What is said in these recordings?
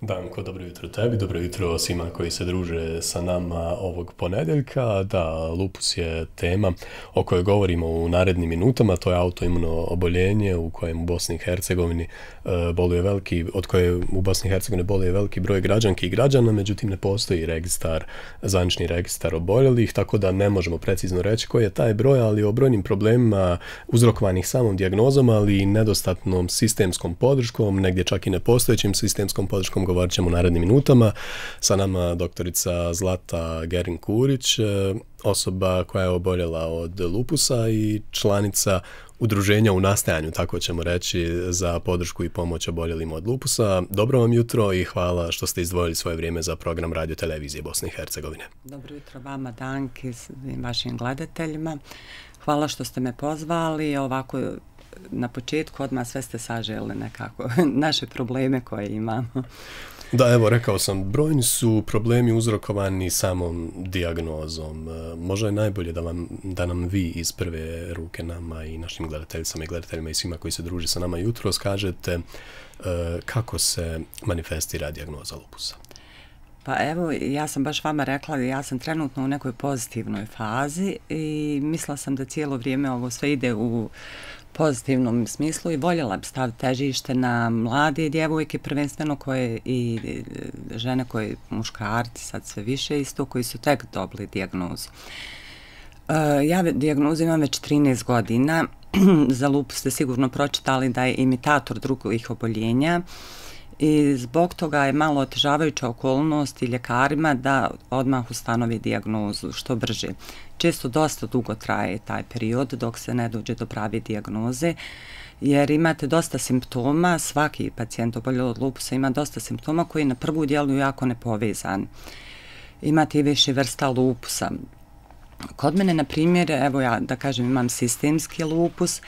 Danko, dobro jutro tebi, dobro jutro svima koji se druže sa nama ovog ponedeljka. Da, lupus je tema o kojoj govorimo u narednim minutama, to je autoimuno oboljenje u kojem u Bosni i Hercegovini e, boluje veliki, od koje u Bosni i Hercegovini boluje veliki broj građanki i građana, međutim ne postoji registar, zanični registar oboljelih, tako da ne možemo precizno reći koji je taj broj, ali o brojnim problemima uzrokovanih samom dijagnozom, ali i nedostatnom sistemskom podrškom, negdje čak i nepostojećim sistemskom podrškom govorit ćemo u narednim minutama. Sa nama doktorica Zlata Gerin-Kurić, e, osoba koja je oboljela od lupusa i članica udruženja u nastajanju, tako ćemo reći, za podršku i pomoć oboljelima od lupusa. Dobro vam jutro i hvala što ste izdvojili svoje vrijeme za program Radio Televizije Bosne i Hercegovine. Dobro jutro vama, Danki, i vašim gledateljima. Hvala što ste me pozvali. Ovako na početku odmah sve ste saželi nekako, naše probleme koje imamo. Da, evo, rekao sam, brojni su problemi uzrokovani samom diagnozom. E, možda je najbolje da, vam, da nam vi iz prve ruke nama i našim gledateljicama i gledateljima i svima koji se druži sa nama jutro skažete e, kako se manifestira diagnoza lupusa. Pa evo, ja sam baš vama rekla da ja sam trenutno u nekoj pozitivnoj fazi i mislila sam da cijelo vrijeme ovo sve ide u, pozitivnom smislu i voljela bi stav težište na mlade djevojke prvenstveno koje i žene koje muškarci sad sve više isto koji su tek dobili diagnozu. E, ja diagnozu imam već 13 godina, za lupu ste sigurno pročitali da je imitator drugih oboljenja, i zbog toga je malo otežavajuća okolnost i ljekarima da odmah ustanovi diagnozu što brže. Često dosta dugo traje taj period dok se ne dođe do pravi diagnoze jer imate dosta simptoma, svaki pacijent oboljelo od lupusa ima dosta simptoma koji na prvu dijelu jako ne povezan. Imate i više vrsta lupusa. Kod mene, na primjer, evo ja da kažem imam sistemski lupus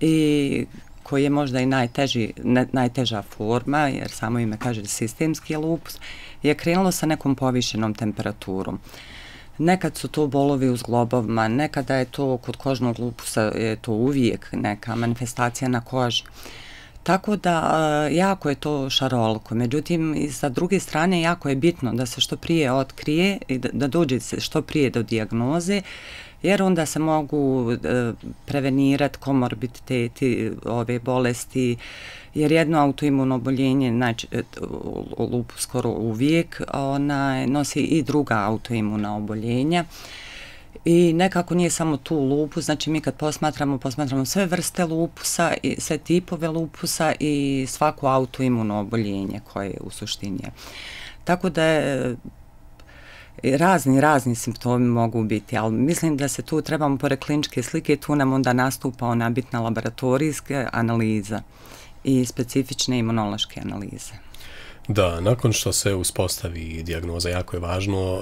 i koji je možda i najteži, ne, najteža forma, jer samo ime kaže sistemski lupus, je krenulo sa nekom povišenom temperaturom. Nekad su to bolovi u zglobovima, nekada je to kod kožnog lupusa, je to uvijek neka manifestacija na koži. Uh, Tako da jako je to šarolko. Međutim, i sa druge strane jako je bitno da se što prije otkrije da dođe se što prije do diagnoze, jer onda se mogu e, prevenirati komorbiditeti ove bolesti, jer jedno autoimuno oboljenje, znači e, lupu skoro uvijek, nosi i druga autoimuna oboljenja. I nekako nije samo tu lupus, znači mi kad posmatramo, posmatramo sve vrste lupusa, i sve tipove lupusa i svako autoimuno oboljenje koje u suštini je. Tako da e, razni, razni simptomi mogu biti, ali mislim da se tu trebamo pored kliničke slike, tu nam onda nastupa ona bitna laboratorijska analiza i specifične imunološke analize. Da, nakon što se uspostavi dijagnoza, jako je važno uh,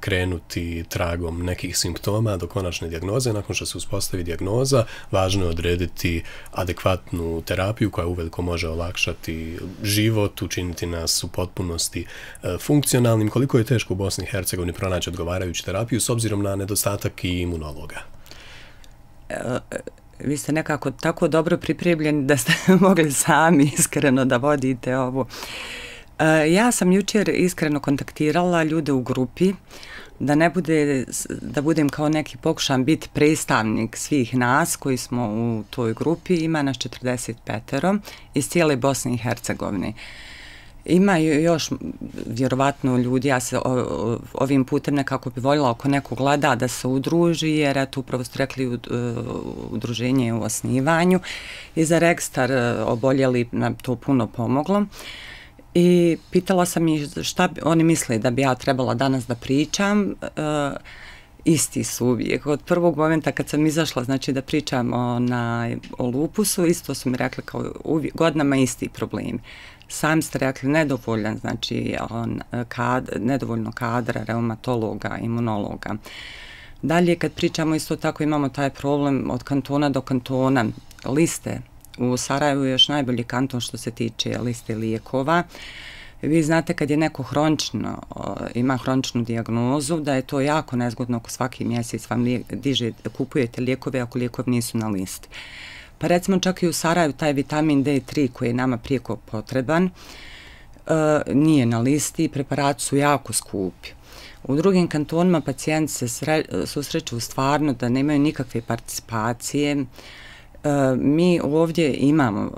krenuti tragom nekih simptoma do konačne dijagnoze. Nakon što se uspostavi dijagnoza, važno je odrediti adekvatnu terapiju koja uveliko može olakšati život, učiniti nas u potpunosti uh, funkcionalnim. Koliko je teško u Bosni i Hercegovini pronaći odgovarajuću terapiju s obzirom na nedostatak i imunologa? Uh, vi ste nekako tako dobro pripremljeni da ste mogli sami iskreno da vodite ovu Eh, ja sam jučer iskreno kontaktirala ljude u grupi da ne bude, da budem kao neki pokušan biti predstavnik svih nas koji smo u toj grupi, ima nas 45-ero iz cijele Bosne i Hercegovine. Ima još vjerovatno ljudi, ja se ovim putem nekako bi voljela oko nekog glada da se udruži, jer je tu upravo ste rekli e, udruženje u osnivanju i za rekstar e, oboljeli nam to puno pomoglo i pitala sam ih šta bi, oni misle da bi ja trebala danas da pričam. E, isti su uvijek. Od prvog momenta kad sam izašla, znači da pričam o, na, o lupusu, isto su mi rekli kao uvijek, godinama isti problem. Sam ste rekli nedovoljan, znači on, kad, nedovoljno kadra, reumatologa, imunologa. Dalje kad pričamo isto tako imamo taj problem od kantona do kantona, liste u Sarajevu je još najbolji kanton što se tiče liste lijekova. Vi znate kad je neko hronično, ima hroničnu diagnozu, da je to jako nezgodno ako svaki mjesec vam diže, kupujete lijekove ako lijekov nisu na listi. Pa recimo čak i u Sarajevu taj vitamin D3 koji je nama prijeko potreban e, nije na listi i preparati su jako skupi. U drugim kantonima pacijenti se susreću stvarno da nemaju nikakve participacije, E, mi ovdje imamo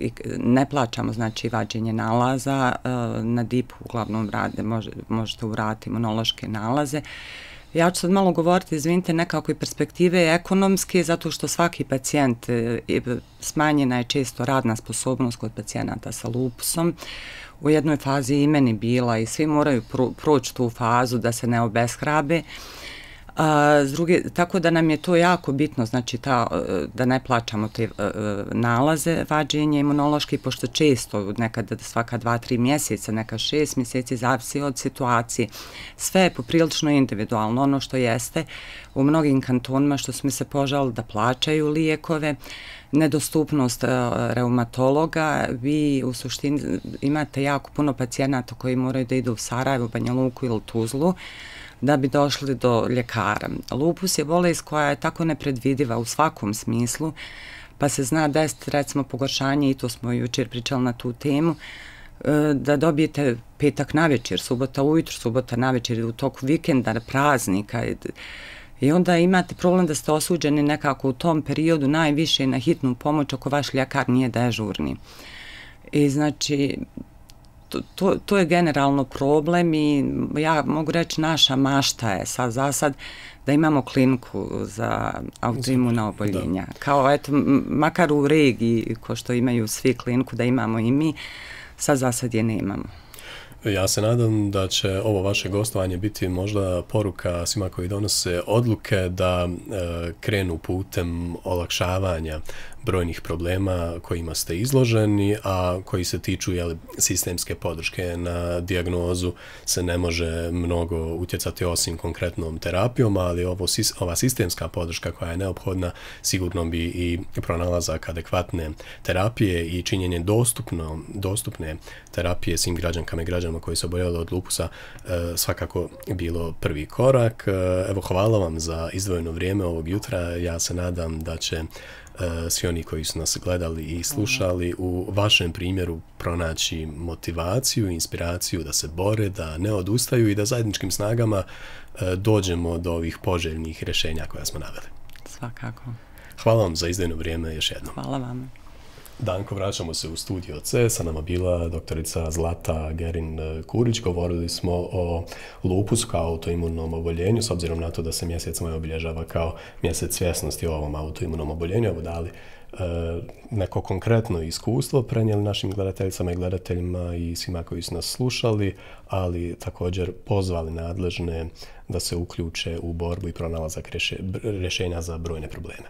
e, ne plaćamo znači vađenje nalaza e, na dipu uglavnom rade možete uraditi monološke nalaze Ja ću sad malo govoriti, izvinite, nekako i perspektive ekonomske, zato što svaki pacijent, smanjena je često radna sposobnost kod pacijenata sa lupusom, u jednoj fazi imeni bila i svi moraju proći tu fazu da se ne obeshrabe. A, S druge, tako da nam je to jako bitno, znači ta, e, da ne plaćamo te e, e, nalaze vađenje imunološke, pošto često nekada svaka dva, tri mjeseca, neka šest mjeseci, zavisi od situacije. Sve je poprilično individualno. Ono što jeste u mnogim kantonima što smo se požali da plaćaju lijekove, nedostupnost reumatologa, vi u suštini imate jako puno pacijenata koji moraju da idu u Sarajevo, Banja Luku ili Tuzlu, da bi došli do ljekara. Lupus je bolest koja je tako nepredvidiva u svakom smislu, pa se zna da jeste recimo pogoršanje, i to smo jučer pričali na tu temu, e, da dobijete petak na večer, subota ujutru, subota na večer, u toku vikenda, praznika, I onda imate problem da ste osuđeni nekako u tom periodu najviše na hitnu pomoć ako vaš ljekar nije dežurni. I znači, to, to je generalno problem i ja mogu reći naša mašta je sad za sad da imamo kliniku za autoimuna oboljenja. Da. Kao eto, makar u regiji, ko što imaju svi kliniku, da imamo i mi, sad za sad je ne imamo. E, ja se nadam da će ovo vaše gostovanje biti možda poruka svima koji donose odluke da e, krenu putem olakšavanja brojnih problema kojima ste izloženi, a koji se tiču jel, sistemske podrške na diagnozu se ne može mnogo utjecati osim konkretnom terapijom, ali ovo, ova sistemska podrška koja je neophodna sigurno bi i pronalazak adekvatne terapije i činjenje dostupno, dostupne terapije svim građankama i građanima koji se oboljeli od lupusa e, svakako bilo prvi korak. E, evo, hvala vam za izdvojeno vrijeme ovog jutra. Ja se nadam da će Eh, svi oni koji su nas gledali i slušali u vašem primjeru pronaći motivaciju, inspiraciju da se bore, da ne odustaju i da zajedničkim snagama eh, dođemo do ovih poželjnih rješenja koja smo naveli. Svakako. Hvala vam za izdajno vrijeme još jednom. Hvala vam. Danko, vraćamo se u studio C. Sa nama bila doktorica Zlata Gerin eh, Kurić. Govorili smo o lupus kao autoimunom oboljenju, s obzirom na to da se mjesec moj obilježava kao mjesec svjesnosti o ovom autoimunom oboljenju. Evo dali e, neko konkretno iskustvo prenijeli našim gledateljicama i gledateljima i svima koji su nas slušali, ali također pozvali nadležne da se uključe u borbu i pronalazak rješenja za brojne probleme.